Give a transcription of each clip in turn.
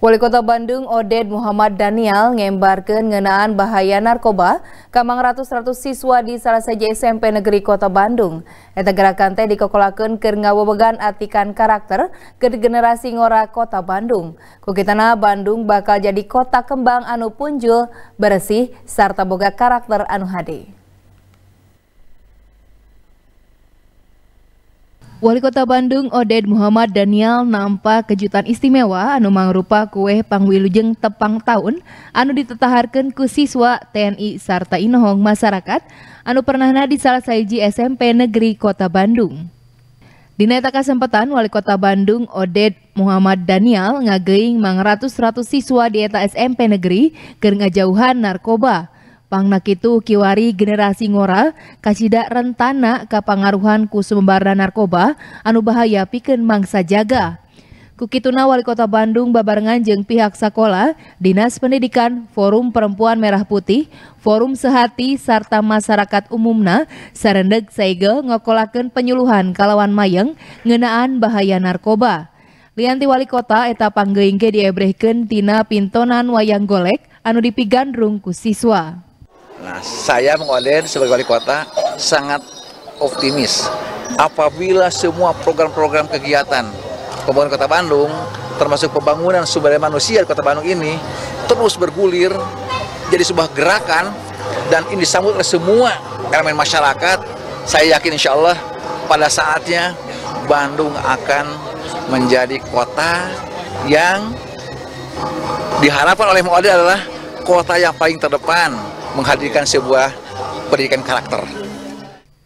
Wali Kota Bandung Oded Muhammad Daniel ngembarkan ngenaan bahaya narkoba kamang ratus-ratus siswa di salah saja SMP Negeri Kota Bandung. Eta gerakan teh dikokolakan ke ngawabegan atikan karakter ke generasi ngora Kota Bandung. Kukitana Bandung bakal jadi kota kembang anu punjul, bersih, serta boga karakter anu hadi. Wali Kota Bandung Oded Muhammad Daniel nampak kejutan istimewa anu mangrupa kue pangwilujeng tepang tahun anu ditetaharkan ku siswa TNI sarta inohong masyarakat anu pernah di salah saiji SMP Negeri Kota Bandung. Dina eta Wali Kota Bandung Oded Muhammad Daniel ngageing mang ratus-ratus siswa di eta SMP Negeri kerengajauhan narkoba itu kiwari generasi ngora kasida rentana kapangaruhan ku narkoba anu bahaya pikeun mangsa jaga. Kukituna wali kota Bandung babarengan jeung pihak sekolah, Dinas Pendidikan, Forum Perempuan Merah Putih, Forum Sehati, serta masyarakat umumna, sarendeg saigel ngokolakan penyuluhan kalawan mayeng ngenaan bahaya narkoba. Lianti wali kota eta panggeingge diebrehkan tina pintonan wayang golek anu dipigandrung ku siswa. Nah, saya Bang sebagai wali kota sangat optimis apabila semua program-program kegiatan pembangunan Kota Bandung termasuk pembangunan sumber daya manusia di Kota Bandung ini terus bergulir jadi sebuah gerakan dan ini disambut oleh semua elemen masyarakat saya yakin insya Allah pada saatnya Bandung akan menjadi kota yang diharapkan oleh Muadil adalah kota yang paling terdepan menghadirkan sebuah pendidikan karakter.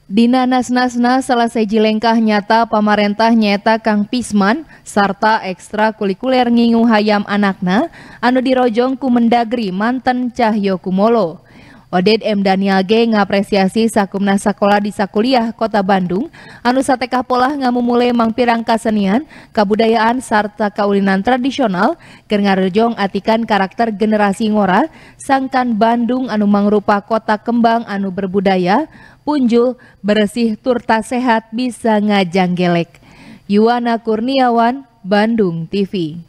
Dina Nasnasna selesai jilengkah nyata pemerintah nyata Kang Pisman serta ekstra kulikuler ngingu hayam anakna anu dirojong ku mendagri manten Cahyo Kumolo. Oded M. Daniel G. ngapresiasi Sakumna Sakola di Sakuliah, Kota Bandung, anu sateka pola ngamumule mangpirang kasenian, kebudayaan serta kaulinan tradisional, kengarejong atikan karakter generasi ngora, sangkan Bandung anu mangrupa kota kembang anu berbudaya, punjul, bersih, turta sehat, bisa ngajang gelek. Yuwana Kurniawan, Bandung TV